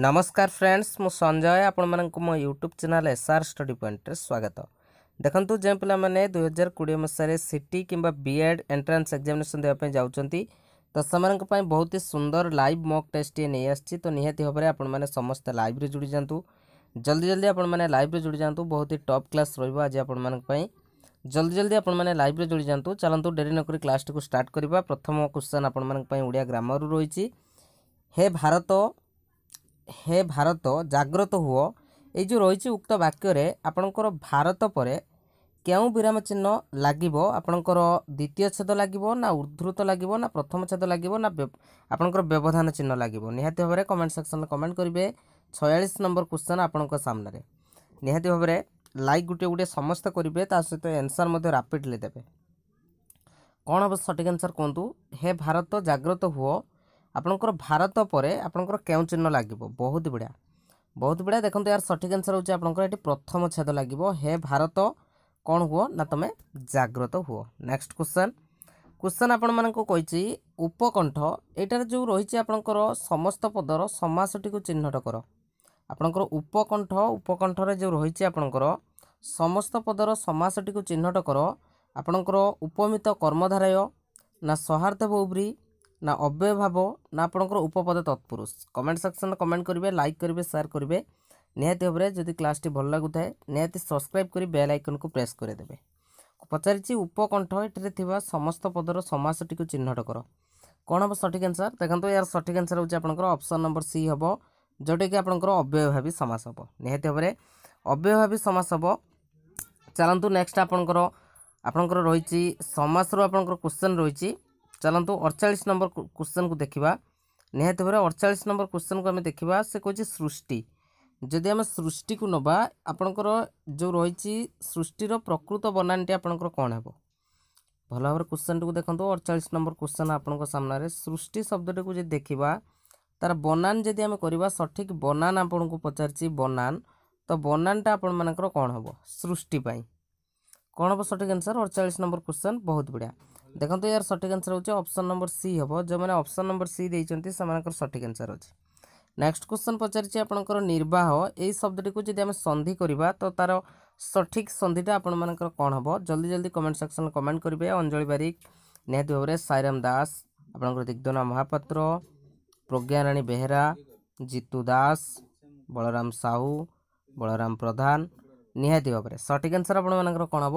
ନମସ୍କାର ଫ୍ରେଣ୍ଡସ୍ ମୁଁ ସଞ୍ଜୟ ଆପଣମାନଙ୍କୁ ମୋ YouTube channel S R study ପଏଣ୍ଟରେ ସ୍ୱାଗତ ଦେଖନ୍ତୁ ଯେଉଁ ପିଲାମାନେ ଦୁଇହଜାର କୋଡ଼ିଏ ମସିହାରେ ସି ଟି କିମ୍ବା ବି ଏଡ଼୍ ଏଣ୍ଟ୍ରାନ୍ସ ଏକ୍ଜାମିନେସନ୍ ଦେବା ପାଇଁ ଯାଉଛନ୍ତି ତ ସେମାନଙ୍କ ପାଇଁ ବହୁତ ହି ସୁନ୍ଦର ଲାଇଭ୍ ମକ୍ ଟେଷ୍ଟଟିଏ ନେଇ ଆସିଛି ତ ନିହାତି ଭାବରେ ଆପଣମାନେ ସମସ୍ତେ ଲାଇଭ୍ରେ ଯୋଡ଼ି ଯାଆନ୍ତୁ ଜଲ୍ଦି ଜଲ୍ଦି ଆପଣମାନେ ଲାଇଭ୍ରେ ଯୋଡ଼ି ଯାଆନ୍ତୁ ବହୁତ ହି ଟପ୍ କ୍ଲାସ୍ ରହିବ ଆଜି ଆପଣମାନଙ୍କ ପାଇଁ ଜଲ୍ଦି ଜଲ୍ଦି ଆପଣମାନେ ଲାଇଭ୍ରେ ଯୋଡ଼ି ଯାଆନ୍ତୁ ଚାଲନ୍ତୁ ଡେରି ନକରି କ୍ଲାସ୍ଟିକୁ ଷ୍ଟାର୍ଟ କରିବା ପ୍ରଥମ କ୍ୱେଶ୍ଚନ୍ ଆପଣମାନଙ୍କ ପାଇଁ ଓଡ଼ିଆ ଗ୍ରାମରରୁ ରହିଛି ହେ ଭାରତ ହେ ଭାରତ ଜାଗ୍ରତ ହୁଅ ଏଇ ଯେଉଁ ରହିଛି ଉକ୍ତ ବାକ୍ୟରେ ଆପଣଙ୍କର ଭାରତ ପରେ କେଉଁ ବିରାମ ଚିହ୍ନ ଲାଗିବ ଆପଣଙ୍କର ଦ୍ୱିତୀୟ ଛେଦ ଲାଗିବ ନା ଉଦ୍ଧୃତ ଲାଗିବ ନା ପ୍ରଥମ ଛେଦ ଲାଗିବ ନା ଆପଣଙ୍କର ବ୍ୟବଧାନ ଚିହ୍ନ ଲାଗିବ ନିହାତି ଭାବରେ କମେଣ୍ଟ ସେକ୍ସନରେ କମେଣ୍ଟ କରିବେ ଛୟାଳିଶ ନମ୍ବର କ୍ୱେଶ୍ଚନ୍ ଆପଣଙ୍କ ସାମ୍ନାରେ ନିହାତି ଭାବରେ ଲାଇକ୍ ଗୋଟିଏ ଗୋଟିଏ ସମସ୍ତେ କରିବେ ତା ସହିତ ଏନ୍ସର୍ ମଧ୍ୟ ରାପିଡ଼ଲି ଦେବେ କ'ଣ ହେବ ସଠିକ୍ ଆନ୍ସର୍ କୁହନ୍ତୁ ହେ ଭାରତ ଜାଗ୍ରତ ହୁଅ ଆପଣଙ୍କର ଭାରତ ପରେ ଆପଣଙ୍କର କେଉଁ ଚିହ୍ନ ଲାଗିବ ବହୁତ ବଢ଼ିଆ ବହୁତ ବଢ଼ିଆ ଦେଖନ୍ତୁ ଏହାର ସଠିକ୍ ଆନ୍ସର୍ ହେଉଛି ଆପଣଙ୍କର ଏଠି ପ୍ରଥମ ଛେଦ ଲାଗିବ ହେ ଭାରତ କ'ଣ ହୁଅ ନା ତୁମେ ଜାଗ୍ରତ ହୁଅ ନେକ୍ସଟ କ୍ୱେଶ୍ଚନ୍ କ୍ୱେଶ୍ଚନ୍ ଆପଣମାନଙ୍କୁ କହିଛି ଉପକଣ୍ଠ ଏଇଟାରେ ଯେଉଁ ରହିଛି ଆପଣଙ୍କର ସମସ୍ତ ପଦର ସମାସଟିକୁ ଚିହ୍ନଟ କର ଆପଣଙ୍କର ଉପକଣ୍ଠ ଉପକଣ୍ଠରେ ଯେଉଁ ରହିଛି ଆପଣଙ୍କର ସମସ୍ତ ପଦର ସମାସଟିକୁ ଚିହ୍ନଟ କର ଆପଣଙ୍କର ଉପମିତ କର୍ମଧାରୟ ନା ସୌହାର୍ଦ୍ଦ ବୌବ୍ରୀ ନା ଅବ୍ୟୟ ଭାବ ନା ଆପଣଙ୍କର ଉପପଦ ତତ୍ପୁରୁଷ କମେଣ୍ଟ ସେକ୍ସନରେ କମେଣ୍ଟ କରିବେ ଲାଇକ୍ କରିବେ ସେୟାର କରିବେ ନିହାତି ଭାବରେ ଯଦି କ୍ଲାସ୍ଟି ଭଲ ଲାଗୁଥାଏ ନିହାତି ସବସ୍କ୍ରାଇବ୍ କରି ବେଲ୍ ଆଇକନ୍କୁ ପ୍ରେସ୍ କରିଦେବେ ପଚାରିଛି ଉପକଣ୍ଠ ଏଠାରେ ଥିବା ସମସ୍ତ ପଦର ସମାସଟିକୁ ଚିହ୍ନଟ କର କ'ଣ ହେବ ସଠିକ୍ ଆନ୍ସର୍ ଦେଖନ୍ତୁ ଏହାର ସଠିକ୍ ଆନ୍ସର୍ ହେଉଛି ଆପଣଙ୍କର ଅପସନ୍ ନମ୍ବର ସି ହେବ ଯେଉଁଟାକି ଆପଣଙ୍କର ଅବ୍ୟୟଭାବୀ ସମାସ ହେବ ନିହାତି ଭାବରେ ଅବ୍ୟୟଭାବୀ ସମାସ ହେବ ଚାଲନ୍ତୁ ନେକ୍ସଟ ଆପଣଙ୍କର ଆପଣଙ୍କର ରହିଛି ସମାସରୁ ଆପଣଙ୍କର କ୍ୱେଶ୍ଚନ୍ ରହିଛି ଚାଲନ୍ତୁ ଅଡ଼ଚାଳିଶ ନମ୍ବର କ୍ୱେଶ୍ଚନ୍କୁ ଦେଖିବା ନିହାତି ଭାବରେ ଅଡ଼ଚାଳିଶ ନମ୍ବର କ୍ୱେଶ୍ଚନ୍କୁ ଆମେ ଦେଖିବା ସେ କହୁଛି ସୃଷ୍ଟି ଯଦି ଆମେ ସୃଷ୍ଟିକୁ ନେବା ଆପଣଙ୍କର ଯେଉଁ ରହିଛି ସୃଷ୍ଟିର ପ୍ରକୃତ ବନାନଟି ଆପଣଙ୍କର କ'ଣ ହେବ ଭଲ ଭାବରେ କ୍ୱେଶ୍ଚନ୍ଟିକୁ ଦେଖନ୍ତୁ ଅଡ଼ଚାଳିଶ ନମ୍ବର କ୍ୱେଶ୍ଚନ୍ ଆପଣଙ୍କ ସାମ୍ନାରେ ସୃଷ୍ଟି ଶବ୍ଦଟିକୁ ଯଦି ଦେଖିବା ତା'ର ବନାନ ଯଦି ଆମେ କରିବା ସଠିକ୍ ବନାନ ଆପଣଙ୍କୁ ପଚାରିଛି ବନାନ ତ ବନାନଟା ଆପଣମାନଙ୍କର କ'ଣ ହେବ ସୃଷ୍ଟି ପାଇଁ କ'ଣ ହେବ ସଠିକ୍ ଆନ୍ସର୍ ଅଡ଼ଚାଳିଶ ନମ୍ବର କ୍ୱେଶ୍ଚନ୍ ବହୁତ ବଢ଼ିଆ ଦେଖନ୍ତୁ ଏହାର ସଠିକ୍ ଆନ୍ସର୍ ହେଉଛି ଅପସନ୍ ନମ୍ବର ସି ହେବ ଯେଉଁମାନେ ଅପସନ୍ ନମ୍ବର ସି ଦେଇଛନ୍ତି ସେମାନଙ୍କର ସଠିକ୍ ଆନ୍ସର୍ ଅଛି ନେକ୍ସଟ କ୍ୱେଶ୍ଚନ୍ ପଚାରିଛି ଆପଣଙ୍କର ନିର୍ବାହ ଏହି ଶବ୍ଦଟିକୁ ଯଦି ଆମେ ସନ୍ଧି କରିବା ତ ତା'ର ସଠିକ୍ ସନ୍ଧିଟା ଆପଣମାନଙ୍କର କ'ଣ ହେବ ଜଲ୍ଦି ଜଲ୍ଦି କମେଣ୍ଟ ସେକ୍ସନ୍ କମେଣ୍ଟ କରିବେ ଅଞ୍ଜଳି ବାରିକ ନିହାତି ଭାବରେ ସାଇରାମ ଦାସ ଆପଣଙ୍କର ଦିଗ୍ଦନା ମହାପାତ୍ର ପ୍ରଜ୍ଞାରାଣୀ ବେହେରା ଜିତୁ ଦାସ ବଳରାମ ସାହୁ ବଳରାମ ପ୍ରଧାନ ନିହାତି ଭାବରେ ସଠିକ୍ ଆନ୍ସର୍ ଆପଣମାନଙ୍କର କ'ଣ ହେବ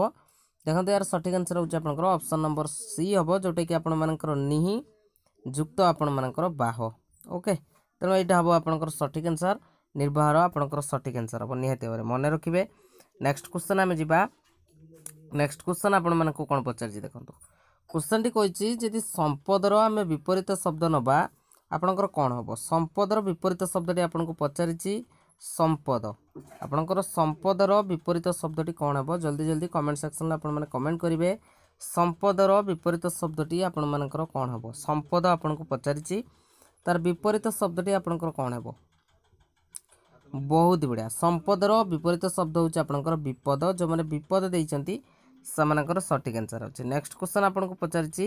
ଦେଖନ୍ତୁ ଏହାର ସଠିକ୍ ଆନ୍ସର୍ ହେଉଛି ଆପଣଙ୍କର ଅପସନ୍ ନମ୍ବର ସି ହେବ ଯେଉଁଟାକି ଆପଣମାନଙ୍କର ନିହି ଯୁକ୍ତ ଆପଣମାନଙ୍କର ବାହ ଓକେ ତେଣୁ ଏଇଟା ହେବ ଆପଣଙ୍କର ସଠିକ୍ ଆନ୍ସର୍ ନିର୍ବାହର ଆପଣଙ୍କର ସଠିକ୍ ଆନ୍ସର୍ ହେବ ନିହାତି ଭାବରେ ମନେ ରଖିବେ ନେକ୍ସଟ କ୍ୱେଶ୍ଚନ୍ ଆମେ ଯିବା ନେକ୍ସଟ କ୍ୱେଶ୍ଚନ୍ ଆପଣମାନଙ୍କୁ କ'ଣ ପଚାରିଛି ଦେଖନ୍ତୁ କ୍ୱେଶ୍ଚନ୍ଟି କହିଛି ଯଦି ସମ୍ପଦର ଆମେ ବିପରୀତ ଶବ୍ଦ ନେବା ଆପଣଙ୍କର କ'ଣ ହେବ ସମ୍ପଦର ବିପରୀତ ଶବ୍ଦଟି ଆପଣଙ୍କୁ ପଚାରିଛି ସମ୍ପଦ ଆପଣଙ୍କର ସମ୍ପଦର ବିପରୀତ ଶବ୍ଦଟି କ'ଣ ହେବ ଜଲ୍ଦି ଜଲ୍ଦି କମେଣ୍ଟ ସେକ୍ସନରେ ଆପଣମାନେ କମେଣ୍ଟ କରିବେ ସମ୍ପଦର ବିପରୀତ ଶବ୍ଦଟି ଆପଣମାନଙ୍କର କ'ଣ ହେବ ସମ୍ପଦ ଆପଣଙ୍କୁ ପଚାରିଛି ତାର ବିପରୀତ ଶବ୍ଦଟି ଆପଣଙ୍କର କ'ଣ ହେବ ବହୁତ ବଢ଼ିଆ ସମ୍ପଦର ବିପରୀତ ଶବ୍ଦ ହେଉଛି ଆପଣଙ୍କର ବିପଦ ଯେଉଁମାନେ ବିପଦ ଦେଇଛନ୍ତି ସେମାନଙ୍କର ସଠିକ୍ ଆନ୍ସର୍ ଅଛି ନେକ୍ସଟ କୋଶ୍ଚନ୍ ଆପଣଙ୍କୁ ପଚାରିଛି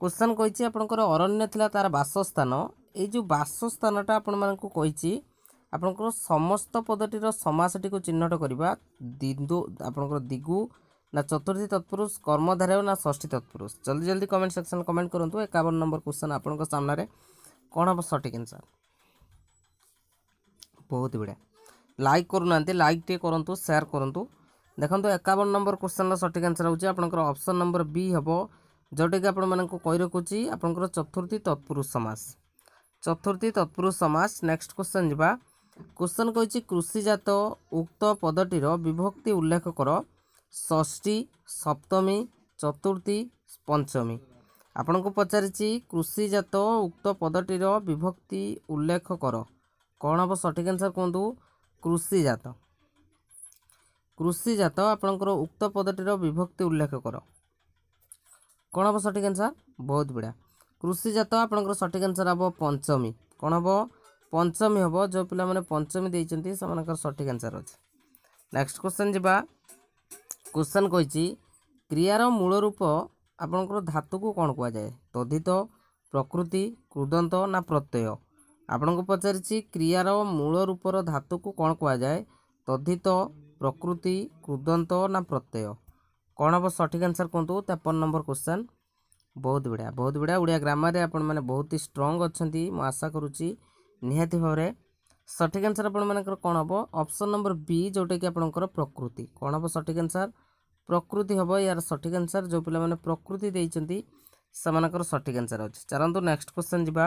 କୋଶ୍ଚନ୍ କହିଛି ଆପଣଙ୍କର ଅରଣ୍ୟ ଥିଲା ତାର ବାସସ୍ଥାନ ଏଇ ଯେଉଁ ବାସସ୍ଥାନଟା ଆପଣମାନଙ୍କୁ କହିଛି ଆପଣଙ୍କର ସମସ୍ତ ପଦଟିର ସମାସଟିକୁ ଚିହ୍ନଟ କରିବା ଦିନ୍ଦୁ ଆପଣଙ୍କର ଦିଗୁ ନା ଚତୁର୍ଥୀ ତତ୍ପୁରୁଷ କର୍ମଧାରା ନା ଷଷ୍ଠୀ ତତ୍ପୁରୁଷ ଜଲ୍ଦି ଜଲ୍ଦି କମେଣ୍ଟ ସେକ୍ସନ୍ କମେଣ୍ଟ କରନ୍ତୁ ଏକାବନ ନମ୍ବର କ୍ୱେଶ୍ଚନ୍ ଆପଣଙ୍କ ସାମ୍ନାରେ କ'ଣ ହେବ ସଠିକ୍ ଆନ୍ସର୍ ବହୁତ ବଢ଼ିଆ ଲାଇକ୍ କରୁନାହାନ୍ତି ଲାଇକ୍ ଟିକେ କରନ୍ତୁ ସେୟାର କରନ୍ତୁ ଦେଖନ୍ତୁ ଏକାବନ ନମ୍ବର କ୍ୱେଶ୍ଚନ୍ର ସଠିକ୍ ଆନ୍ସର୍ ହେଉଛି ଆପଣଙ୍କର ଅପସନ୍ ନମ୍ବର ବି ହେବ ଯେଉଁଟାକି ଆପଣମାନଙ୍କୁ କହି ରଖୁଛି ଆପଣଙ୍କର ଚତୁର୍ଥୀ ତତ୍ପୁରୁଷ ସମାସ ଚତୁର୍ଥୀ ତତ୍ପୁରୁଷ ସମାସ ନେକ୍ସଟ କ୍ୱେଶ୍ଚନ୍ ଯିବା କୋଶ୍ଚିନ୍ କହିଛି କୃଷିଜାତ ଉକ୍ତ ପଦଟିର ବିଭକ୍ତି ଉଲ୍ଲେଖ କର ଷଷ୍ଠୀ ସପ୍ତମୀ ଚତୁର୍ଥୀ ପଞ୍ଚମୀ ଆପଣଙ୍କୁ ପଚାରିଛି କୃଷିଜାତ ଉକ୍ତ ପଦଟିର ବିଭକ୍ତି ଉଲ୍ଲେଖ କର କ'ଣ ହେବ ସଠିକ୍ ଆନ୍ସର୍ କୁହନ୍ତୁ କୃଷିଜାତ କୃଷିଜାତ ଆପଣଙ୍କର ଉକ୍ତ ପଦଟିର ବିଭକ୍ତି ଉଲ୍ଲେଖ କର କ'ଣ ହେବ ସଠିକ୍ ଆନ୍ସର୍ ବହୁତ ବଢ଼ିଆ କୃଷିଜାତ ଆପଣଙ୍କର ସଠିକ୍ ଆନ୍ସର୍ ହେବ ପଞ୍ଚମୀ କ'ଣ ହେବ ପଞ୍ଚମୀ ହେବ ଯେଉଁ ପିଲାମାନେ ପଞ୍ଚମୀ ଦେଇଛନ୍ତି ସେମାନଙ୍କର ସଠିକ୍ ଆନ୍ସର୍ ଅଛି ନେକ୍ସଟ କ୍ୱେଶ୍ଚନ୍ ଯିବା କ୍ୱେଶ୍ଚନ୍ କହିଛି କ୍ରିୟାର ମୂଳ ରୂପ ଆପଣଙ୍କର ଧାତୁକୁ କ'ଣ କୁହାଯାଏ ତଦ୍ଧିତ ପ୍ରକୃତି କୃଦନ୍ତ ନା ପ୍ରତ୍ୟୟ ଆପଣଙ୍କୁ ପଚାରିଛି କ୍ରିୟାର ମୂଳ ରୂପର ଧାତୁକୁ କ'ଣ କୁହାଯାଏ ତଦ୍ଧିତ ପ୍ରକୃତି କୃଦନ୍ତ ନା ପ୍ରତ୍ୟୟ କ'ଣ ହେବ ସଠିକ୍ ଆନ୍ସର୍ କୁହନ୍ତୁ ତେପନ ନମ୍ବର କ୍ୱେଶ୍ଚନ୍ ବହୁତ ବଢ଼ିଆ ବହୁତ ବଢ଼ିଆ ଓଡ଼ିଆ ଗ୍ରାମାରରେ ଆପଣମାନେ ବହୁତ ହିଁ ଷ୍ଟ୍ରଙ୍ଗ ଅଛନ୍ତି ମୁଁ ଆଶା କରୁଛି ନିହାତି ଭାବରେ ସଠିକ୍ ଆନ୍ସର୍ ଆପଣମାନଙ୍କର କ'ଣ ହେବ ଅପସନ୍ ନମ୍ବର ବି ଯେଉଁଟାକି ଆପଣଙ୍କର ପ୍ରକୃତି କ'ଣ ହେବ ସଠିକ୍ ଆନ୍ସର୍ ପ୍ରକୃତି ହେବ ଏହାର ସଠିକ୍ ଆନ୍ସର୍ ଯେଉଁ ପିଲାମାନେ ପ୍ରକୃତି ଦେଇଛନ୍ତି ସେମାନଙ୍କର ସଠିକ୍ ଆନ୍ସର୍ ଅଛି ଚାଲନ୍ତୁ ନେକ୍ସଟ କ୍ୱେଶ୍ଚନ୍ ଯିବା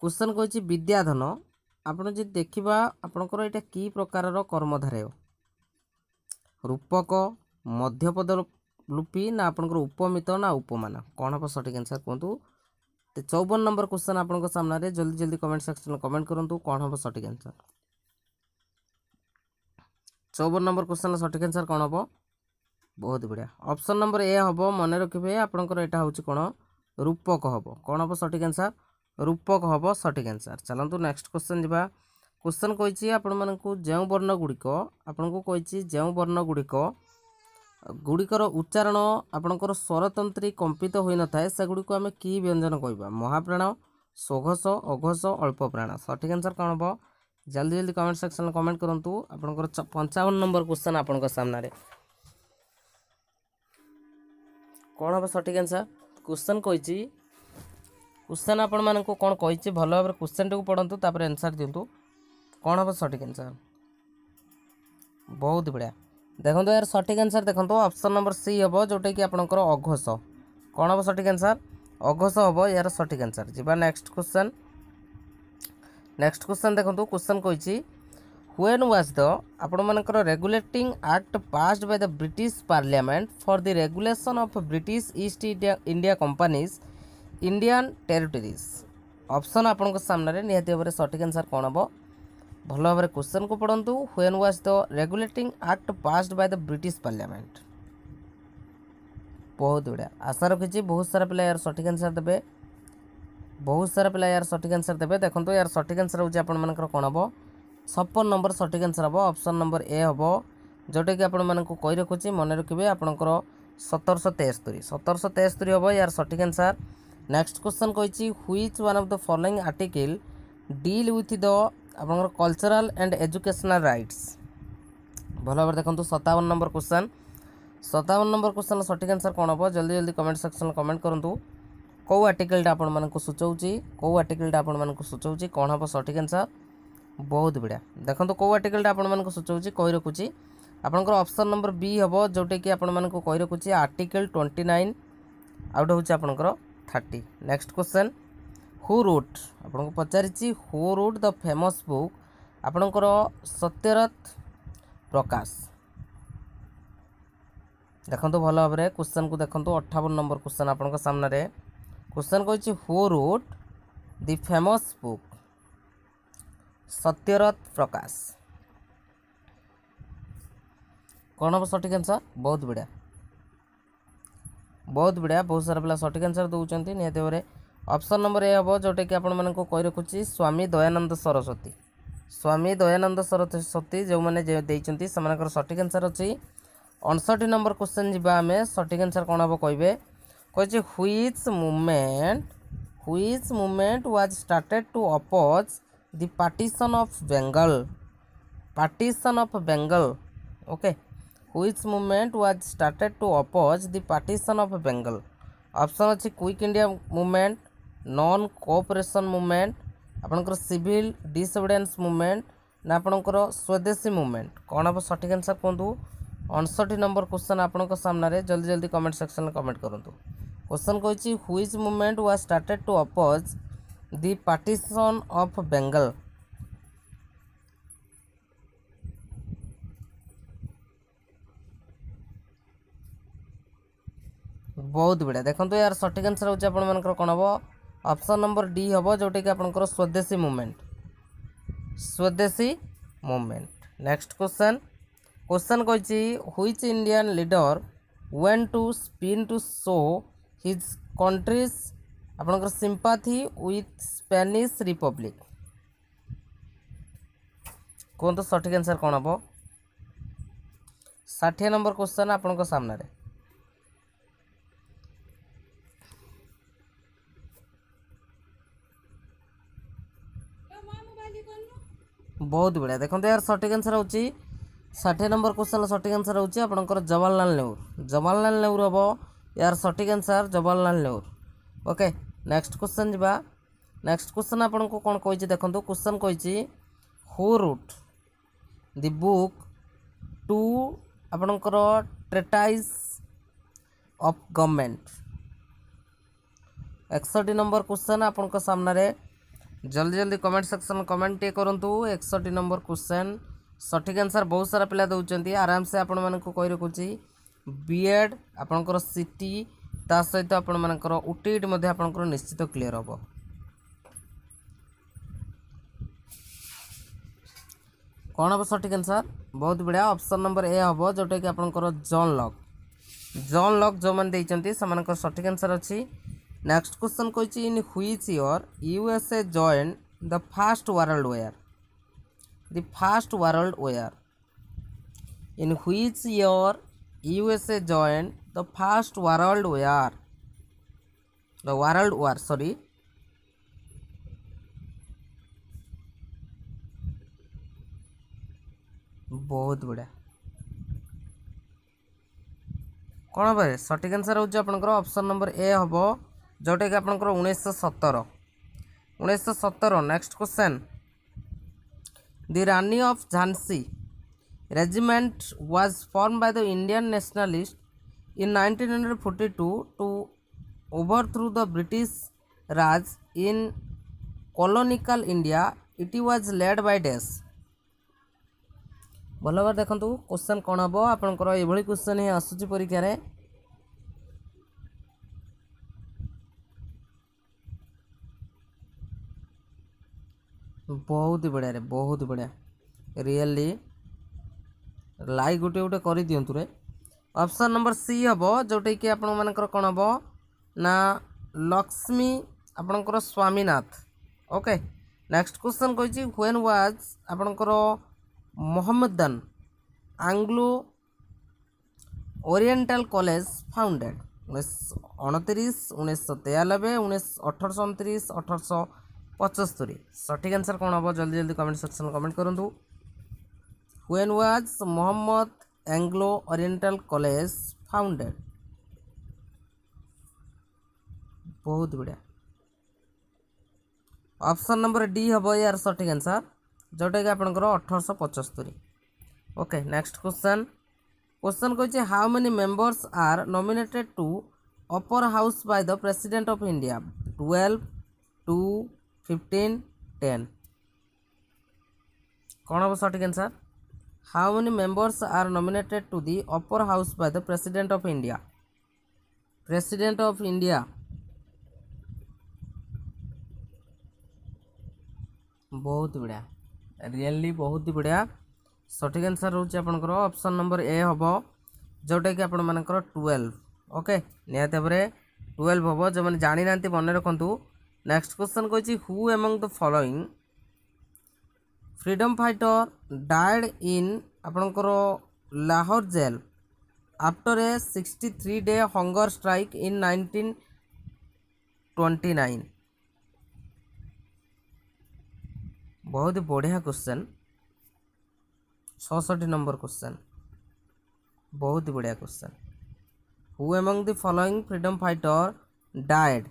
କ୍ୱେଶ୍ଚନ୍ କହିଛି ବିଦ୍ୟାଧନ ଆପଣ ଯଦି ଦେଖିବା ଆପଣଙ୍କର ଏଇଟା କି ପ୍ରକାରର କର୍ମଧାରେୟ ରୂପକ ମଧ୍ୟପଦ ଲୁପି ନା ଆପଣଙ୍କର ଉପମିତ ନା ଉପମାନ କ'ଣ ହେବ ସଠିକ୍ ଆନ୍ସର୍ କୁହନ୍ତୁ तो चौवन नंबर क्वेश्चन आपको सामने जल्दी जल्दी कमेंट सेक्शन में कमेंट करूँ तो कौन हम सठिक आंसर चौवन नंबर क्वेश्चन सठिक आंसर कौन हम बहुत बढ़िया ऑप्शन नंबर ए हम मन रखिए आपंकर कौन रूपक हम कौन हम सठिक आंसर रूपक हम सठिक आंसर चलतु नेक्स्ट क्वेश्चन जावा क्वेश्चन कही आपण मूँ जो वर्णगुड़िक आपन को कही जो वर्णगुड़िक ଗୁଡ଼ିକର ଉଚ୍ଚାରଣ ଆପଣଙ୍କର ସ୍ୱରତନ୍ତ୍ରୀ କମ୍ପିତ ହୋଇନଥାଏ ସେଗୁଡ଼ିକୁ ଆମେ କି ବ୍ୟଞ୍ଜନ କହିବା ମହାପ୍ରାଣ ସୋଘସ ଅଘୋଷ ଅଳ୍ପପ୍ରାଣ ସଠିକ୍ ଆନ୍ସର୍ କ'ଣ ହେବ ଜଲ୍ଦି ଜଲ୍ଦି କମେଣ୍ଟ ସେକ୍ସନ୍ରେ କମେଣ୍ଟ କରନ୍ତୁ ଆପଣଙ୍କର ପଞ୍ଚାବନ ନମ୍ବର କ୍ୱେଶ୍ଚନ୍ ଆପଣଙ୍କ ସାମ୍ନାରେ କ'ଣ ହେବ ସଠିକ୍ ଆନ୍ସର୍ କ୍ୱେଶ୍ଚନ୍ କହିଛି କ୍ୱେଶ୍ଚନ୍ ଆପଣମାନଙ୍କୁ କ'ଣ କହିଛି ଭଲ ଭାବରେ କ୍ୱେଶ୍ଚନ୍ଟିକୁ ପଢ଼ନ୍ତୁ ତାପରେ ଆନ୍ସର୍ ଦିଅନ୍ତୁ କ'ଣ ହେବ ସଠିକ୍ ଆନ୍ସର୍ ବହୁତ ବଢ଼ିଆ ଦେଖନ୍ତୁ ଏହାର ସଠିକ୍ ଆନ୍ସର୍ ଦେଖନ୍ତୁ ଅପସନ୍ ନମ୍ବର ସି ହେବ ଯେଉଁଟାକି ଆପଣଙ୍କର ଅଘୋଷ କ'ଣ ହେବ ସଠିକ୍ ଆନ୍ସର୍ ଅଘୋଷ ହେବ ଏହାର ସଠିକ୍ ଆନ୍ସର୍ ଯିବା ନେକ୍ସଟ କ୍ୱେଶ୍ଚନ୍ ନେକ୍ସଟ କ୍ୱେଶ୍ଚନ୍ ଦେଖନ୍ତୁ କ୍ୱେଶ୍ଚନ୍ କହିଛି ହ୍ୱେନ୍ ୱାଜ୍ ଦ ଆପଣମାନଙ୍କର regulating act passed by the British parliament for the regulation of British East India India companies Indian territories option ଆପଣଙ୍କ ସାମ୍ନାରେ ନିହାତି ଭାବରେ ସଠିକ୍ ଆନ୍ସର୍ କ'ଣ ହେବ ଭଲ ଭାବରେ କ୍ୱେଶ୍ଚନ୍କୁ ପଢ଼ନ୍ତୁ when was the regulating act passed by the British parliament ବହୁତ ଗୁଡ଼ିଏ ଆଶା ରଖିଛି ବହୁତ ସାରା ପିଲା ଏହାର ସଠିକ୍ ଆନ୍ସର୍ ଦେବେ ବହୁତ ସାରା ପିଲା ଏହାର ସଠିକ୍ ଆନ୍ସର୍ ଦେବେ ଦେଖନ୍ତୁ ଏହାର ସଠିକ୍ ଆନ୍ସର୍ ହେଉଛି ଆପଣମାନଙ୍କର କ'ଣ ହେବ ଛପନ ନମ୍ବର ସଠିକ୍ ଆନ୍ସର୍ ହେବ ଅପସନ୍ ନମ୍ବର ଏ ହେବ ଯେଉଁଟାକି ଆପଣମାନଙ୍କୁ କହି ରଖୁଛି ମନେ ରଖିବେ ଆପଣଙ୍କର ସତରଶହ ତେସ୍ତରୀ ସତରଶହ ତେସ୍ତରୀ ହେବ ଏହାର ସଠିକ୍ ଆନ୍ସର୍ ନେକ୍ସଟ କ୍ୱେଶ୍ଚନ୍ କହିଛି which one of the following article deal with the ଆପଣଙ୍କର କଲଚରାଲ ଆଣ୍ଡ ଏଜୁକେସନାଲ ରାଇଟ୍ସ ଭଲ ଭାବରେ ଦେଖନ୍ତୁ ସତାବନ ନମ୍ବର କ୍ୱେଶ୍ଚନ୍ ସତାବନ ନମ୍ବର କ୍ୱେଶ୍ଚନ୍ର ସଠିକ୍ ଆନ୍ସର୍ କ'ଣ ହେବ ଜଲ୍ଦି ଜଲ୍ଦି କମେଣ୍ଟ ସେକ୍ସନ୍ରେ କମେଣ୍ଟ କରନ୍ତୁ କେଉଁ ଆର୍ଟିକଲ୍ଟା ଆପଣମାନଙ୍କୁ ସୂଚାଉଛି କେଉଁ ଆର୍ଟିକଲ୍ଟା ଆପଣମାନଙ୍କୁ ସୂଚାଉଛି କ'ଣ ହେବ ସଠିକ୍ ଆନ୍ସର୍ ବହୁତ ବଢ଼ିଆ ଦେଖନ୍ତୁ କେଉଁ ଆର୍ଟିକଲ୍ଟା ଆପଣମାନଙ୍କୁ ସୂଚାଉଛି କହି ରଖୁଛି ଆପଣଙ୍କର ଅପସନ୍ ନମ୍ବର ବି ହେବ ଯେଉଁଟାକି ଆପଣମାନଙ୍କୁ କହି ରଖୁଛି ଆର୍ଟିକଲ୍ ଟ୍ୱେଣ୍ଟି ନାଇନ୍ ଆଉ ଗୋଟେ ହେଉଛି ଆପଣଙ୍କର thirty next question who wrote ଆପଣଙ୍କୁ ପଚାରିଛି who wrote the famous book ଆପଣଙ୍କର ସତ୍ୟରଥ ପ୍ରକାଶ ଦେଖନ୍ତୁ ଭଲ ଭାବରେ କ୍ୱେଶ୍ଚନ୍କୁ ଦେଖନ୍ତୁ ଅଠାବନ ନମ୍ବର କ୍ୱେଶ୍ଚନ୍ ଆପଣଙ୍କ ସାମ୍ନାରେ କ୍ୱେଶ୍ଚନ୍ କହିଛି who wrote the famous book Satyarth Prakash କ'ଣ ହେବ ସଠିକ୍ ଆନ୍ସର୍ ବହୁତ ବଢ଼ିଆ ବହୁତ ବଢ଼ିଆ ବହୁତ ସାରା ପିଲା ସଠିକ୍ ଆନ୍ସର୍ ଦେଉଛନ୍ତି ନିହାତି ଭାବରେ ଅପସନ୍ ନମ୍ବର ଏ ହେବ ଯେଉଁଟାକି ଆପଣମାନଙ୍କୁ କହି ରଖୁଛି ସ୍ୱାମୀ ଦୟାନନ୍ଦ ସରସ୍ୱତୀ ସ୍ୱାମୀ ଦୟାନନ୍ଦ ସରସ୍ୱତୀ ଯେଉଁମାନେ ଦେଇଛନ୍ତି ସେମାନଙ୍କର ସଠିକ୍ ଆନ୍ସର୍ ଅଛି ଅଣଷଠି ନମ୍ବର କ୍ୱେଶ୍ଚନ୍ ଯିବା ଆମେ ସଠିକ୍ ଆନ୍ସର୍ କ'ଣ ହେବ କହିବେ କହିଛି which movement which movement was started to oppose the partition of Bengal partition of Bengal okay which movement was started to oppose the partition of Bengal option ଅଛି Quit India movement non cooperation movement ଆପଣଙ୍କର civil disobedience movement ନା ଆପଣଙ୍କର ସ୍ୱଦେଶୀ movement କ'ଣ ହେବ ସଠିକ୍ answer କୁହନ୍ତୁ ଅଣଷଠି number question ଆପଣଙ୍କ ସାମ୍ନାରେ ଜଲ୍ଦି ଜଲ୍ଦି କମେଣ୍ଟ ସେକ୍ସନ୍ରେ କମେଣ୍ଟ କରନ୍ତୁ କ୍ୱେଶ୍ଚନ୍ କହିଛି which movement was started to oppose the partition of Bengal ବହୁତ ବଢ଼ିଆ ଦେଖନ୍ତୁ ଏହାର ସଠିକ୍ ଆନ୍ସର୍ ହେଉଛି ଆପଣମାନଙ୍କର କ'ଣ ହେବ অপশন নাম্বার ডি হব জটি আপোনকৰ Swadeshi movement Swadeshi movement next question question কহি which Indian leader went to Spain to show his country's আপোনকৰ সিম্প্যাথি উইথ স্প্যানিশ রিপাবলিক কোনটো সঠিক আনসার কোন হব 60 নম্বৰ কোয়েশ্চন আপোনকৰ সামনৰে ବହୁତ ବଢ଼ିଆ ଦେଖନ୍ତୁ ଏହାର ସଠିକ୍ ଆନ୍ସର୍ ହେଉଛି ଷାଠିଏ ନମ୍ବର କୋଶ୍ଚିନ୍ର ସଠିକ୍ ଆନ୍ସର୍ ହେଉଛି ଆପଣଙ୍କର ଜବାହରଲାଲ ନେହୁର ଜବାହରଲାଲ ନେହୁର ହେବ ଏହାର ସଠିକ୍ answer Jawaharlal Nehru okay next question ଯିବା ନେକ୍ସଟ କୋଶ୍ଚିନ୍ ଆପଣଙ୍କୁ କ'ଣ କହିଛି ଦେଖନ୍ତୁ କୋଶ୍ଚିନ୍ କହିଛି who wrote the book two ଆପଣଙ୍କର ଟ୍ରେଟାଇସ୍ ଅଫ୍ ଗଭର୍ଣ୍ଣମେଣ୍ଟ ଏକଷଠି ନମ୍ବର କୋଶ୍ଚିନ୍ ଆପଣଙ୍କ ସାମ୍ନାରେ ଜଲ୍ଦି ଜଲ୍ଦି କମେଣ୍ଟ ସେକ୍ସନ୍ କମେଣ୍ଟଟିଏ କରନ୍ତୁ ଏକଷଠି ନମ୍ବର କୋଶ୍ଚେନ୍ ସଠିକ୍ ଆନ୍ସର୍ ବହୁତ ସାରା ପିଲା ଦେଉଛନ୍ତି ଆରାମସେ ଆପଣମାନଙ୍କୁ କହି ରଖୁଛି ବିଏଡ୍ ଆପଣଙ୍କର ସିଟି ତା ସହିତ ଆପଣମାନଙ୍କର ଓଟିଇଟ୍ ମଧ୍ୟ ଆପଣଙ୍କର ନିଶ୍ଚିତ କ୍ଲିଅର୍ ହେବ କ'ଣ ହେବ ସଠିକ୍ ଆନ୍ସର୍ ବହୁତ ବଢ଼ିଆ ଅପସନ୍ ନମ୍ବର ଏ ହେବ ଯେଉଁଟାକି ଆପଣଙ୍କର ଜନ୍ ଲକ୍ ଜନ୍ ଲକ୍ ଯେଉଁମାନେ ଦେଇଛନ୍ତି ସେମାନଙ୍କର ସଠିକ୍ ଆନ୍ସର୍ ଅଛି नेक्स्ट क्वेश्चन कहते in which year USA join the first world war the first world war in which year USA join the first world war the world war sorry बहुत बढ़िया कौन भाई सटिक आंसर होप्शन नंबर ए हम ଯେଉଁଟାକି ଆପଣଙ୍କର ଉଣେଇଶହ ସତର ଉଣେଇଶହ ସତର next question the Rani of Jhansi regiment was form by the Indian nationalist in nineteen hundred forty two to overthrow the British Raj in colonial India it was led by dash ଭଲ ଭାବରେ ଦେଖନ୍ତୁ କ୍ୱେଶ୍ଚନ୍ କ'ଣ ହେବ ଆପଣଙ୍କର ଏଭଳି କ୍ୱେଶ୍ଚନ୍ ହିଁ ଆସୁଛି ପରୀକ୍ଷାରେ ବହୁତ ହି ବଢ଼ିଆରେ ବହୁତ ବଢ଼ିଆ ରିଏଲି ଲାଇକ୍ ଗୋଟେ ଗୋଟେ କରିଦିଅନ୍ତୁ ରେ ଅପସନ୍ ନମ୍ବର ସି ହେବ ଯେଉଁଟାକି ଆପଣମାନଙ୍କର କ'ଣ ହେବ ନା ଲକ୍ଷ୍ମୀ ଆପଣଙ୍କର ସ୍ୱାମୀନାଥ ଓକେ ନେକ୍ସଟ କ୍ୱେଶ୍ଚନ୍ କହିଛି ହ୍ୱେନ୍ ୱାଜ୍ ଆପଣଙ୍କର Mohammedan Anglo Oriental college founded ଉଣେଇଶ ଅଣତିରିଶ ଉଣେଇଶହ ତେୟାନବେ ଉଣେଇଶ ଅଠରଶହ ଅଣତିରିଶ ଅଠରଶହ ପଚସ୍ତରୀ ସଠିକ୍ ଆନ୍ସର୍ କ'ଣ ହେବ ଜଲ୍ଦି ଜଲ୍ଦି କମେଣ୍ଟ ସେକ୍ସନ୍ କମେଣ୍ଟ କରନ୍ତୁ when was Mohammad Anglo Oriental college founded ବହୁତ ବଢ଼ିଆ ଅପସନ୍ ନମ୍ବର ଡି ହେବ ଏହାର ସଠିକ୍ ଆନ୍ସର୍ ଯେଉଁଟାକି ଆପଣଙ୍କର ଅଠରଶହ ପଞ୍ଚସ୍ତରୀ ଓକେ ନେକ୍ସଟ କ୍ୱେଶ୍ଚନ୍ କ୍ୱେଶ୍ଚନ୍ କହିଛି how many members are nominated to upper house by the president of India twelve two fifteen ten कौन हम सठिक answer how many members are nominated to the upper house by the president of India president of India बहुत बढ़िया really बहुत ही बढ़िया सठिक answer रोचे आपंकर नंबर ए हम जोटा कि आपण मानकर ओके निहत भाव 12 हम जो मैंने जाणी ना मन रखुदू নেক্সট কোশ্চেন করছি who among the following freedom fighter died in ଆପଣଙ୍କର Lahore jail after a sixty three day hunger strike in nineteen twenty nine ବହୁତ ବଢ଼ିଆ କୋଶ୍ଚେନ୍ ଛଅଷଠି ନମ୍ବର କୋଶ୍ଚେନ୍ ବହୁତ ବଢ଼ିଆ question who among the following freedom fighter died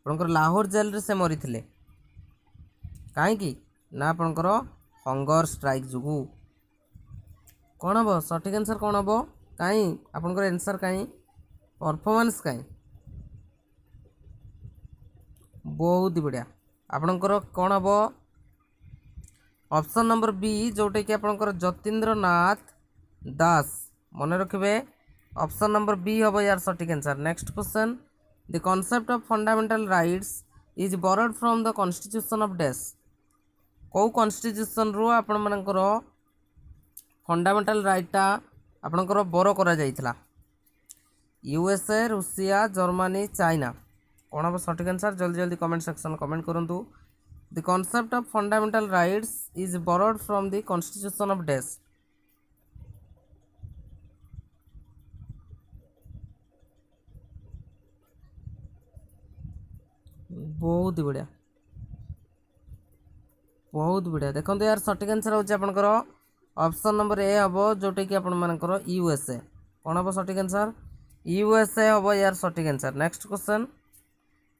ଆପଣଙ୍କର ଲାହୋର ଜେଲ୍ରେ ସେ ମରିଥିଲେ କାହିଁକି ନା ଆପଣଙ୍କର ହଙ୍ଗର ଷ୍ଟ୍ରାଇକ୍ ଯୋଗୁଁ କ'ଣ ହେବ ସଠିକ୍ ଆନ୍ସର୍ କ'ଣ ହେବ କାହିଁ ଆପଣଙ୍କର ଆନ୍ସର୍ କାହିଁ ପରଫର୍ମାନ୍ସ କାହିଁ ବହୁତ ବଢ଼ିଆ ଆପଣଙ୍କର କ'ଣ ହେବ ଅପସନ୍ ନମ୍ବର ବି ଯେଉଁଟାକି ଆପଣଙ୍କର ଯତୀନ୍ଦ୍ରନାଥ ଦାସ ମନେ ରଖିବେ ଅପସନ୍ ନମ୍ବର ବି ହେବ ୟାର ସଠିକ୍ answer next question The concept of fundamental rights is borrowed from the Constitution of Desh. କେଉଁ କନଷ୍ଟିଚ୍ୟୁସନ୍ରୁ ଆପଣମାନଙ୍କର ଫଣ୍ଡାମେଣ୍ଟାଲ୍ ରାଇଟ୍ଟା ଆପଣଙ୍କର ବର କରାଯାଇଥିଲା ୟୁଏସ୍ଏ ରୁଷିଆ ଜର୍ମାନୀ ଚାଇନା କ'ଣ ହେବ ସଠିକ୍ ଆନ୍ସର୍ ଜଲ୍ଦି ଜଲ୍ଦି କମେଣ୍ଟ ସେକ୍ସନ୍ କମେଣ୍ଟ କରନ୍ତୁ the concept of fundamental rights is borrowed from the constitution of dash ବହୁତ ବଢ଼ିଆ ବହୁତ ବଢ଼ିଆ ଦେଖନ୍ତୁ ଏହାର ସଠିକ୍ ଆନ୍ସର୍ ହେଉଛି ଆପଣଙ୍କର ଅପସନ୍ ନମ୍ବର ଏ ହେବ ଯେଉଁଟାକି ଆପଣମାନଙ୍କର ୟୁଏସ୍ଏ କ'ଣ ହେବ ସଠିକ୍ ଆନ୍ସର୍ ୟୁଏସ୍ଏ ହେବ ଏହାର ସଠିକ୍ ଆନ୍ସର୍ ନେକ୍ସଟ କ୍ୱେଶ୍ଚନ୍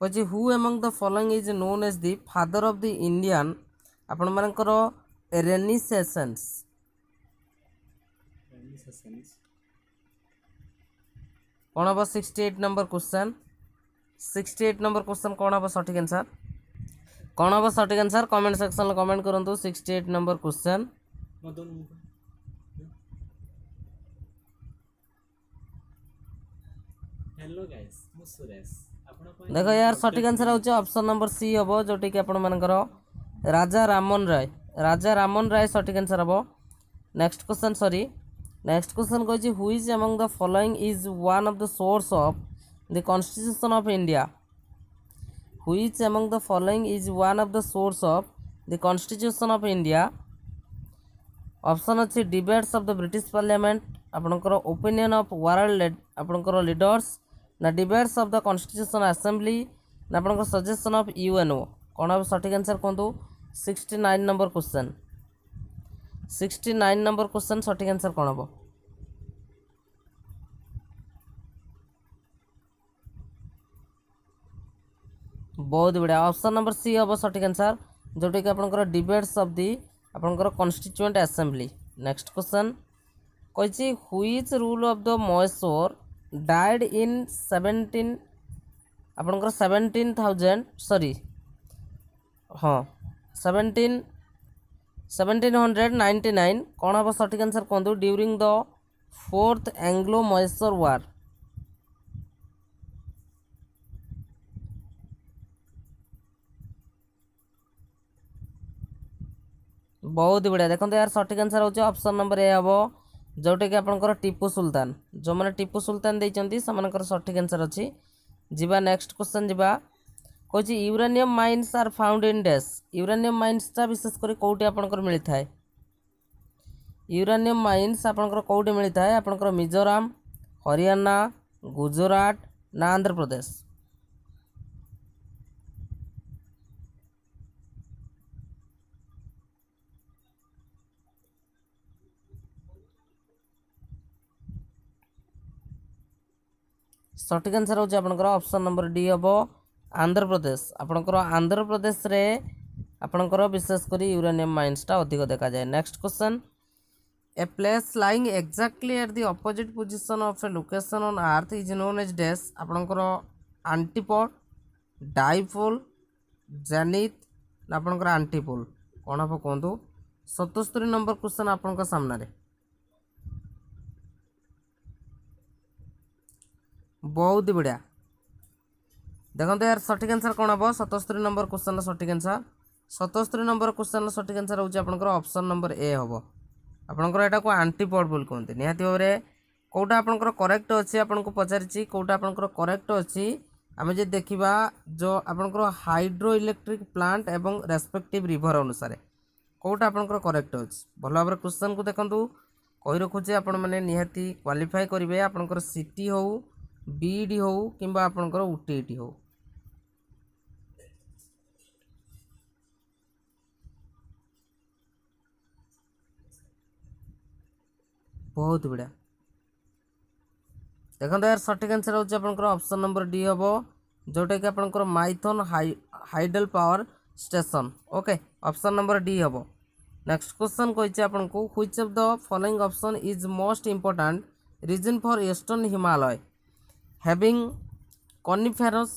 କହିଛି who among the following is known as the father of the Indian ଆପଣମାନଙ୍କର ରେନିସେସନ୍ସ କ'ଣ ହେବ sixty eight number question sixty eight number question କ'ଣ ହେବ ସଠିକ୍ ଆନ୍ସର୍ କ'ଣ ହେବ ସଠିକ୍ ଆନ୍ସର୍ କମେଣ୍ଟ ସେକ୍ସନ୍ରେ କମେଣ୍ଟ କରନ୍ତୁ ସିକ୍ସଟି ଏଇଟ୍ ନମ୍ବର କ୍ୱେଶ୍ଚନ୍ ଦେଖ ଏହାର ସଠିକ୍ ଆନ୍ସର୍ ହେଉଛି ଅପସନ୍ ନମ୍ବର ସି ହେବ ଯେଉଁଟାକି ଆପଣମାନଙ୍କର ରାଜା ରାମନ ରାୟ ରାଜା ରାମନ ରାୟ ସଠିକ୍ ଆନ୍ସର୍ ହେବ next question sorry next question କହିଛି which among the following is one of the source of the constitution of india which among the following is one of the source of the constitution of india option অছি debates of the British parliament আপনার opinion of world আপনার leaders না debates of the constitution assembly না আপনার suggestion of UNO কোণ হবে সঠিক answer কুহতু sixty nine number question sixty nine number question সঠিক আনসার কোণ হব ବହୁତ ବଢ଼ିଆ ଅପସନ୍ ନମ୍ବର ସି ହେବ ସଠିକ୍ ଆନ୍ସର୍ ଯେଉଁଟାକି ଆପଣଙ୍କର ଡିବେଟ୍ସ ଅଫ୍ ଦି ଆପଣଙ୍କର କନଷ୍ଟିଚ୍ୟୁଏଣ୍ଟ ଆସେମ୍ବଲି ନେକ୍ସଟ କ୍ୱେଶ୍ଚନ୍ କହିଛି which ruler of the Mysore died in seventeen ଆପଣଙ୍କର ସେଭେଣ୍ଟିନ୍ ଥାଉଜେଣ୍ଡ ସରି ହଁ seventeen seventeen hundred ninety nine କ'ଣ ହେବ ସଠିକ୍ ଆନ୍ସର୍ କୁହନ୍ତୁ during the fourth Anglo Mysore war ବହୁତ ବଢ଼ିଆ ଦେଖନ୍ତୁ ଏହାର ସଠିକ୍ ଆନ୍ସର୍ ହେଉଛି ଅପସନ୍ ନମ୍ବର ଏ ହେବ ଯେଉଁଟାକି ଆପଣଙ୍କର ଟିପୁ ସୁଲତାନ ଯେଉଁମାନେ ଟିପୁ ସୁଲତାନ ଦେଇଛନ୍ତି ସେମାନଙ୍କର ସଠିକ୍ ଆନ୍ସର୍ ଅଛି ଯିବା ନେକ୍ସଟ କ୍ୱେଶ୍ଚନ୍ ଯିବା କହୁଛି uranium mines are found in dash uranium ମାଇନ୍ସଟା ବିଶେଷ କରି କେଉଁଠି ଆପଣଙ୍କର ମିଳିଥାଏ ୟୁରାନିୟମ୍ ମାଇନ୍ସ ଆପଣଙ୍କର କେଉଁଠି ମିଳିଥାଏ ଆପଣଙ୍କର ମିଜୋରାମ ହରିୟାନା ଗୁଜୁରାଟ ନା ଆନ୍ଧ୍ରପ୍ରଦେଶ ସଠିକ୍ ଆନ୍ସର୍ ହେଉଛି ଆପଣଙ୍କର ଅପସନ୍ ନମ୍ବର ଡି ହେବ ଆନ୍ଧ୍ରପ୍ରଦେଶ ଆପଣଙ୍କର ଆନ୍ଧ୍ରପ୍ରଦେଶରେ ଆପଣଙ୍କର ବିଶେଷ କରି ୟୁରାନିୟମ୍ ମାଇନ୍ସଟା ଅଧିକ ଦେଖାଯାଏ next question a place lying exactly at the opposite position of a location on earth is known as dash ଆପଣଙ୍କର ଆଣ୍ଟିପୋଲ୍ ଡାଇପୋଲ୍ ଜାନିଥ୍ ଆପଣଙ୍କର ଆଣ୍ଟିପୋଲ୍ କ'ଣ ହେବ କୁହନ୍ତୁ ସତସ୍ତରୀ ନମ୍ବର କ୍ୱେଶ୍ଚନ୍ ଆପଣଙ୍କ ସାମ୍ନାରେ ବହୁତ ବଢ଼ିଆ ଦେଖନ୍ତୁ ଏହାର ସଠିକ୍ ଆନ୍ସର୍ କ'ଣ ହେବ ସତସ୍ତରୀ ନମ୍ବର କ୍ୱେଶ୍ଚନ୍ର ସଠିକ୍ ଆନ୍ସର୍ ସତସ୍ତରୀ ନମ୍ବର କ୍ୱେଶ୍ଚନ୍ର ସଠିକ୍ ଆନ୍ସର୍ ହେଉଛି ଆପଣଙ୍କର ଅପସନ୍ ନମ୍ବର ଏ ହେବ ଆପଣଙ୍କର ଏଟାକୁ ଆଣ୍ଟିପଡ଼ ବୋଲି କୁହନ୍ତି ନିହାତି ଭାବରେ କେଉଁଟା ଆପଣଙ୍କର କରେକ୍ଟ ଅଛି ଆପଣଙ୍କୁ ପଚାରିଛି କେଉଁଟା ଆପଣଙ୍କର କରେକ୍ଟ ଅଛି ଆମେ ଯଦି ଦେଖିବା ଯେଉଁ ଆପଣଙ୍କର ହାଇଡ୍ରୋ ଇଲେକ୍ଟ୍ରିକ୍ ପ୍ଲାଣ୍ଟ ଏବଂ ରେସ୍ପେକ୍ଟିଭ୍ ରିଭର ଅନୁସାରେ କେଉଁଟା ଆପଣଙ୍କର କରେକ୍ଟ ଅଛି ଭଲ ଭାବରେ କ୍ୱେଶ୍ଚନ୍କୁ ଦେଖନ୍ତୁ କହି ରଖୁଛି ଆପଣମାନେ ନିହାତି କ୍ୱାଲିଫାଏ କରିବେ ଆପଣଙ୍କର ସିଟି ହେଉ ବିଇଡ଼ି ହେଉ କିମ୍ବା ଆପଣଙ୍କର ଓଟିଇଟି ହେଉ ବହୁତ ଗୁଡ଼ା ଦେଖନ୍ତୁ ଏହାର ସଠିକ୍ ଆନ୍ସର୍ ହେଉଛି ଆପଣଙ୍କର ଅପସନ୍ ନମ୍ବର ଡି ହେବ ଯେଉଁଟାକି ଆପଣଙ୍କର Maithon hydel power station okay option number D ହେବ ନେକ୍ସଟ କ୍ୱେଶ୍ଚନ୍ କହିଛି ଆପଣଙ୍କୁ which of the following option is most important reason for western Himalaya having coniferous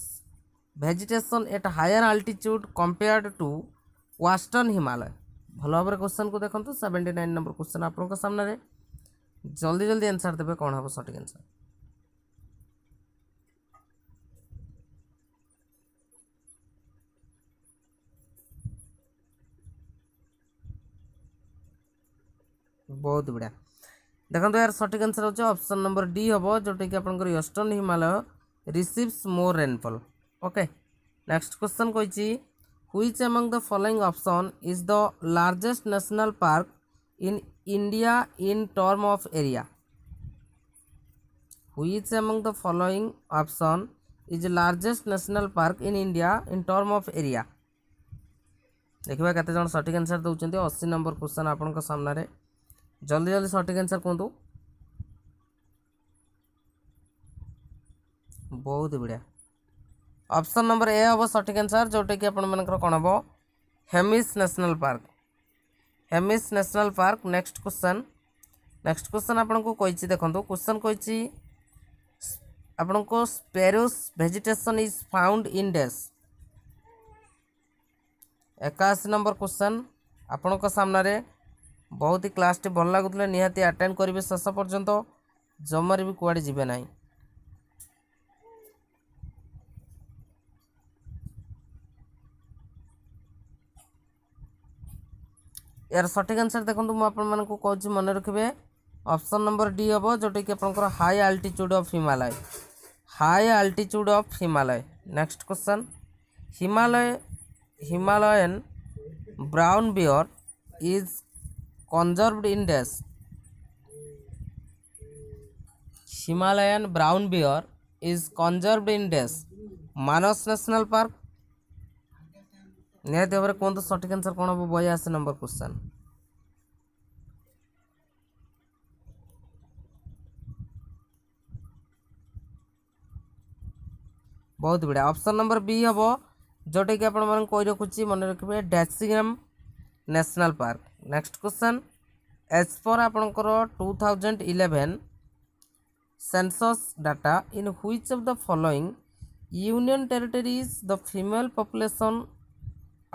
vegetation at higher altitude compared to western Himalaya. ভালো ভাবে question কু দেখুন seventy nine number question আপনার সামনে জলদি জলদি আনসার দেবে কোণ হব সঠিক আনসার ବହୁତ ଗୁଡ଼ା ଦେଖନ୍ତୁ ଏହାର ସଠିକ୍ ଆନ୍ସର୍ ହେଉଛି ଅପସନ୍ ନମ୍ବର ଡି ହେବ ଯେଉଁଟାକି ଆପଣଙ୍କର western Himalaya receives more rainfall okay next question କହିଛି which among the following option is the largest national park in India in term of area which among the following option is largest national park in india in term of area देखिए केते जन सटिक answer दउचंती 80 number question आपन को सामने रे जल्दी जल्दी सठिक आंसर कहतु बहुत बढ़िया ଅପସନ୍ ନମ୍ବର ଏ ହେବ ସଠିକ୍ ଆନ୍ସର୍ ଯେଉଁଟାକି ଆପଣମାନଙ୍କର କ'ଣ ହେବ Hemis national park Hemis national park next question next question ଆପଣଙ୍କୁ କହିଛି ଦେଖନ୍ତୁ କ୍ୱେଶ୍ଚନ୍ କହିଛି ଆପଣଙ୍କୁ ସ୍ପେରୋସ୍ vegetation is found in dash ଏକାଅଶୀ ନମ୍ବର କ୍ୱେଶ୍ଚନ୍ ଆପଣଙ୍କ ସାମ୍ନାରେ ବହୁତ ହି କ୍ଲାସ୍ଟି ଭଲ ଲାଗୁଥିଲା ନିହାତି ଆଟେଣ୍ଡ କରିବେ ଶେଷ ପର୍ଯ୍ୟନ୍ତ ଜମାରେ ବି କୁଆଡ଼େ ଯିବେ ନାହିଁ ଏହାର ସଠିକ୍ ଆନ୍ସର୍ ଦେଖନ୍ତୁ ମୁଁ ଆପଣମାନଙ୍କୁ କହୁଛି ମନେ ରଖିବେ ଅପସନ୍ ନମ୍ବର ଡି ହେବ ଯେଉଁଟାକି ଆପଣଙ୍କର high altitude of Himalaya high altitude of Himalaya next question Himalaya Himalayan brown bear is conserved in dash Himalayan brown bear is conserved in dash Manas national park ନିହାତି ଭାବରେ କୁହନ୍ତୁ ସଠିକ୍ ଆନ୍ସର୍ କ'ଣ ହେବ ବୟାଅଶୀ ନମ୍ବର କ୍ୱେଶ୍ଚନ୍ ବହୁତ ବଢ଼ିଆ ଅପସନ୍ ନମ୍ବର ବି ହେବ ଯେଉଁଟାକି ଆପଣମାନଙ୍କୁ କହି ରଖୁଛି ମନେ ରଖିବେ Dachigam national park next question as per ଆପଣଙ୍କର two thousand eleven census data in which of the following union territories the female population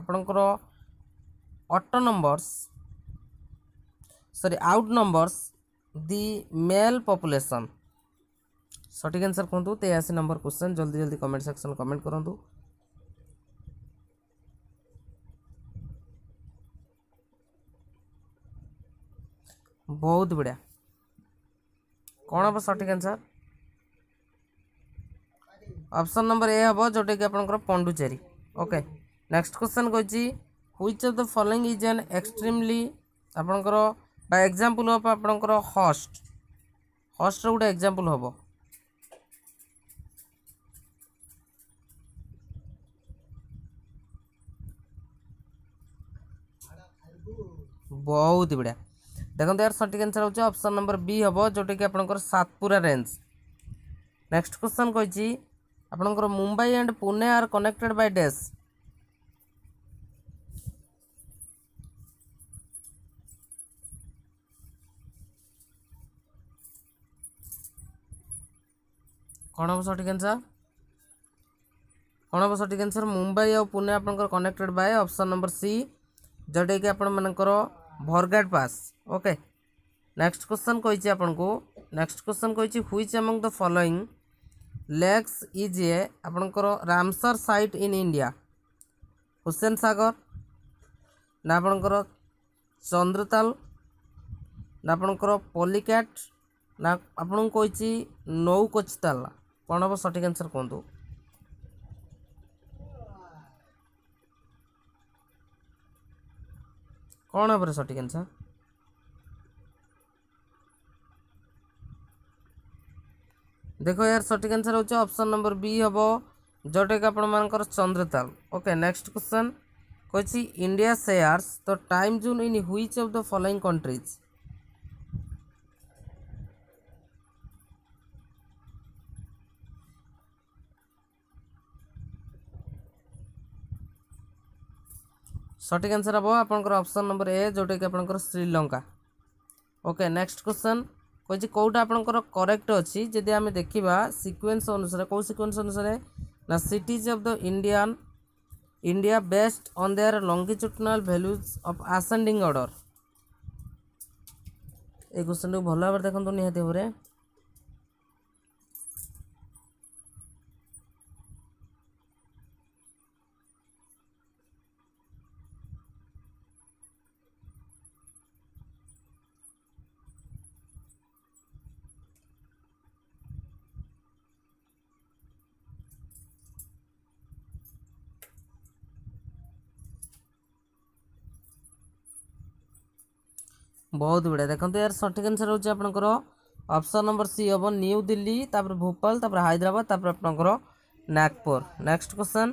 ଆପଣଙ୍କର outnumbers sorry outnumbers the male population সঠিক আনসার কুহতু তেয়াশি নম্বর কোশ্চেন জলদি জলদি comment section comment করতু ବହୁତ ବଢ଼ିଆ କ'ଣ ହେବ ସଠିକ୍ ଆନ୍ସର୍ ଅପସନ୍ ନମ୍ବର ଏ ହେବ ଯେଉଁଟାକି ଆପଣଙ୍କର ପଣ୍ଡୁଚେରୀ ଓକେ ନେକ୍ସଟ କ୍ୱେଶ୍ଚନ୍ କହିଛି which of the following is an extremely ଆପଣଙ୍କର ବା ଏକ୍ଜାମ୍ପଲ୍ ଅଫ୍ ଆପଣଙ୍କର ହଷ୍ଟ ହଷ୍ଟର ଗୋଟେ ଏକ୍ଜାମ୍ପଲ୍ ହେବ ବହୁତ ବଢ଼ିଆ ଦେଖନ୍ତୁ ଏହାର ସଠିକ୍ ଆନ୍ସର୍ ହେଉଛି ଅପସନ୍ ନମ୍ବର ବି ହେବ ଯେଉଁଟାକି ଆପଣଙ୍କର ସାତପୁରା ରେଞ୍ଜ ନେକ୍ସଟ କ୍ୱେଶ୍ଚନ୍ କହିଛି ଆପଣଙ୍କର Mumbai and Pune are connected by dash କ'ଣ ହେବ ସଠିକ୍ ଆନ୍ସର୍ କ'ଣ ହେବ ସଠିକ୍ ଆନ୍ସର୍ ମୁମ୍ବାଇ ଆଉ ପୁନେ ଆପଣଙ୍କର connected by option number C ଯେଉଁଟାକି ଆପଣମାନଙ୍କର Bhorghat pass okay next question কইছি আপনাকু নেক্সট क्वेश्चन কইছি which among the following lakes is a আপনার Ramsar site in India Hussain Sagar না আপনার চন্দ্রতাল না আপনার পলিক্যাট না আপনার কইছি নৌকোচিতাল কোণ হব সঠিক আনসর কুহতু କ'ଣ ହେବ ସଠିକ୍ ଆନ୍ସର୍ ଦେଖ ଏହାର ସଠିକ୍ ଆନ୍ସର୍ ହେଉଛି ଅପସନ୍ ନମ୍ବର ବି ହେବ ଯେଉଁଟାକି ଆପଣମାନଙ୍କର ଚନ୍ଦ୍ରତାଲ ଓକେ ନେକ୍ସଟ କ୍ୱେଶ୍ଚନ୍ କହିଛି India shares the time zone in which of the following countries সঠিক আনসর হব আপনার অপসন নম্বর এ যেটা কি আপনার শ্রীলঙ্কা ওকে নেক্সট কোশ্চেন কইছি কোটা আপনার করেক্ট অছি যদি আমি দেখিবা সিকোয়েন্স অনুসারে কেউ সিকোয়েন্স অনুসারে না cities of the Indian India based on their longitudinal values of ascending order এই কোশ্চেনটি ভালো ভাবে দেখুন নিহতি ভাবে ବହୁତ ବଢ଼ିଆ ଦେଖନ୍ତୁ ଏହାର ସଠିକ୍ ଆନ୍ସର୍ ହେଉଛି ଆପଣଙ୍କର ଅପସନ୍ ନମ୍ବର ସି ହେବ ନ୍ୟୁ ଦିଲ୍ଲୀ ତାପରେ ଭୋପାଳ ତାପରେ ହାଇଦ୍ରାବାଦ ତାପରେ ଆପଣଙ୍କର Nagpur next question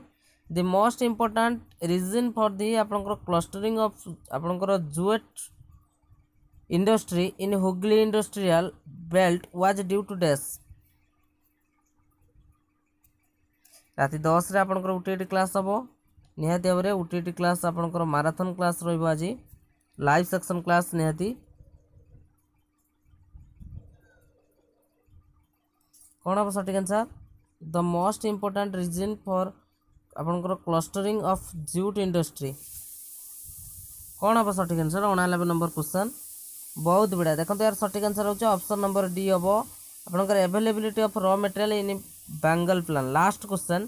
the most important region for the ଆପଣଙ୍କର କ୍ଲଷ୍ଟରିଂ ଅଫ୍ ଆପଣଙ୍କର jute industry in Hooghly industrial belt was due to dash ରାତି ଦଶରେ ଆପଣଙ୍କର ଓ ଟି ଟି କ୍ଲାସ୍ ହେବ ନିହାତି ଭାବରେ ଓ ଟି ଟି କ୍ଲାସ୍ ଆପଣଙ୍କର ମାରାଥନ୍ କ୍ଲାସ୍ ରହିବ ଆଜି લાઈવ સક્ષમ ક્લાસની હતી କ'ଣ ହେବ ସଠିକ୍ answer the most important region for ଆପଣଙ୍କର କ୍ଲଷ୍ଟରିଂ ଅଫ୍ ଜୁଟ୍ ଇଣ୍ଡଷ୍ଟ୍ରି କ'ଣ ହେବ ସଠିକ୍ ଆନ୍ସର୍ ଅଣାନବେ ନମ୍ବର କ୍ୱେଶ୍ଚନ୍ ବହୁତ ଗୁଡ଼ାଏ ଦେଖନ୍ତୁ ଏହାର ସଠିକ୍ ଆନ୍ସର୍ ହେଉଛି ଅପସନ୍ ନମ୍ବର ଡି ହେବ ଆପଣଙ୍କର availability of raw material in Bengal plain last question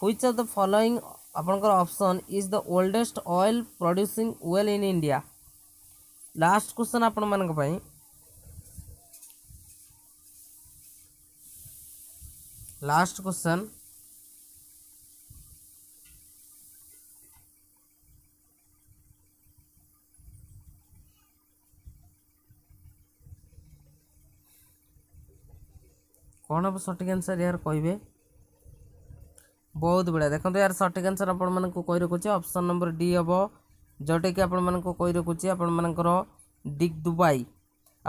which of the following ଆପଣଙ୍କର option is the oldest oil producing well in India last question आपण मानक लास्ट क्वेश्चन कौन हम सठिक आंसर यार कहे बहुत बढ़िया देखते तो यार सठिक आंसर आपण मैं कही रखुचे अप्सन नंबर डी हम ଯେଉଁଟାକି ଆପଣମାନଙ୍କୁ କହି ରଖୁଛି ଆପଣମାନଙ୍କର ଡିଗ୍ ଦୁବାଇ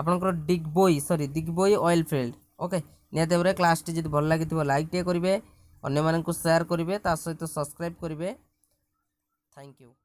ଆପଣଙ୍କର Digboi sorry Digboi oil field okay ନିହାତି ଭାବରେ କ୍ଲାସ୍ଟି ଯଦି ଭଲ ଲାଗିଥିବ ଲାଇକ୍ କରିବେ ଅନ୍ୟମାନଙ୍କୁ ସେୟାର କରିବେ ତା ସହିତ ସବସ୍କ୍ରାଇବ୍ କରିବେ ଥ୍ୟାଙ୍କ ୟୁ